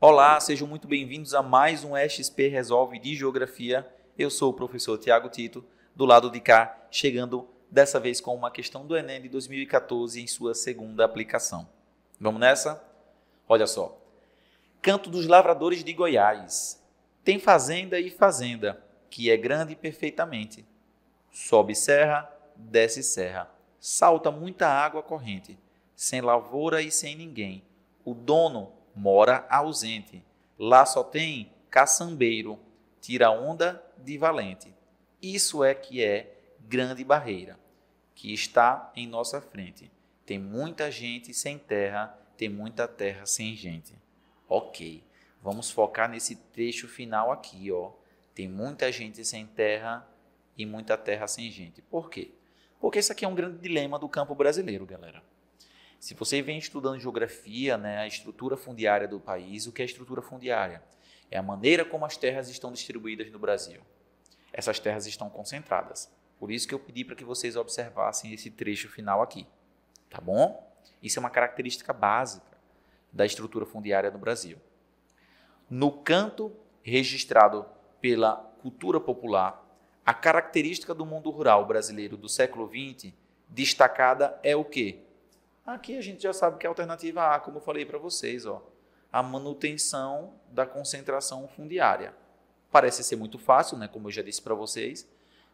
Olá, sejam muito bem-vindos a mais um XP Resolve de Geografia. Eu sou o professor Tiago Tito, do lado de cá, chegando dessa vez com uma questão do Enem de 2014 em sua segunda aplicação. Vamos nessa? Olha só. Canto dos Lavradores de Goiás. Tem fazenda e fazenda, que é grande perfeitamente. Sobe serra, desce serra. Salta muita água corrente, sem lavoura e sem ninguém. O dono mora ausente. Lá só tem caçambeiro, tira onda de valente. Isso é que é grande barreira que está em nossa frente. Tem muita gente sem terra, tem muita terra sem gente. OK. Vamos focar nesse trecho final aqui, ó. Tem muita gente sem terra e muita terra sem gente. Por quê? Porque isso aqui é um grande dilema do campo brasileiro, galera. Se você vem estudando geografia, né, a estrutura fundiária do país, o que é estrutura fundiária? É a maneira como as terras estão distribuídas no Brasil. Essas terras estão concentradas. Por isso que eu pedi para que vocês observassem esse trecho final aqui. Tá bom? Isso é uma característica básica da estrutura fundiária no Brasil. No canto registrado pela cultura popular, a característica do mundo rural brasileiro do século XX destacada é o quê? Aqui a gente já sabe que é a alternativa A, como eu falei para vocês, ó, a manutenção da concentração fundiária. Parece ser muito fácil, né, como eu já disse para vocês,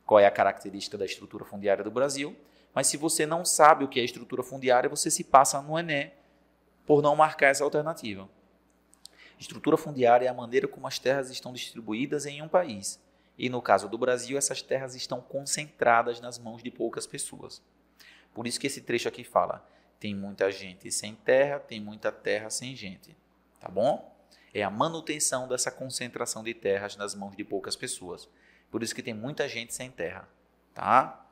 qual é a característica da estrutura fundiária do Brasil, mas se você não sabe o que é estrutura fundiária, você se passa no ENEM por não marcar essa alternativa. Estrutura fundiária é a maneira como as terras estão distribuídas em um país. E no caso do Brasil, essas terras estão concentradas nas mãos de poucas pessoas. Por isso que esse trecho aqui fala: tem muita gente sem terra, tem muita terra sem gente. Tá bom? É a manutenção dessa concentração de terras nas mãos de poucas pessoas. Por isso que tem muita gente sem terra. Tá?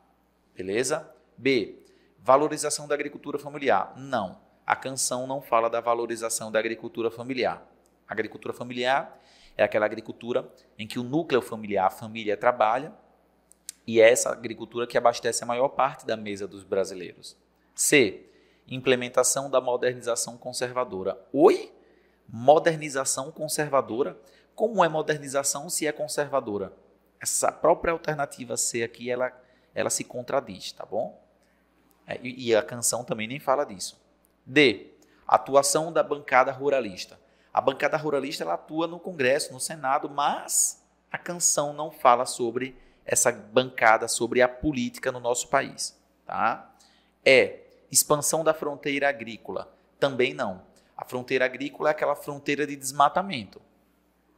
Beleza? B. Valorização da agricultura familiar. Não. A canção não fala da valorização da agricultura familiar. A agricultura familiar é aquela agricultura em que o núcleo familiar, a família, trabalha e é essa agricultura que abastece a maior parte da mesa dos brasileiros. C implementação da modernização conservadora. Oi? Modernização conservadora? Como é modernização se é conservadora? Essa própria alternativa C aqui, ela, ela se contradiz, tá bom? É, e, e a canção também nem fala disso. D. Atuação da bancada ruralista. A bancada ruralista ela atua no Congresso, no Senado, mas a canção não fala sobre essa bancada, sobre a política no nosso país, tá? E Expansão da fronteira agrícola, também não. A fronteira agrícola é aquela fronteira de desmatamento.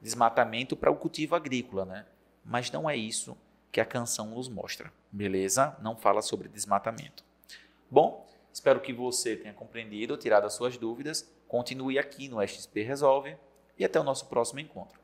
Desmatamento para o cultivo agrícola, né? Mas não é isso que a canção nos mostra, beleza? Não fala sobre desmatamento. Bom, espero que você tenha compreendido, tirado as suas dúvidas. Continue aqui no XP Resolve e até o nosso próximo encontro.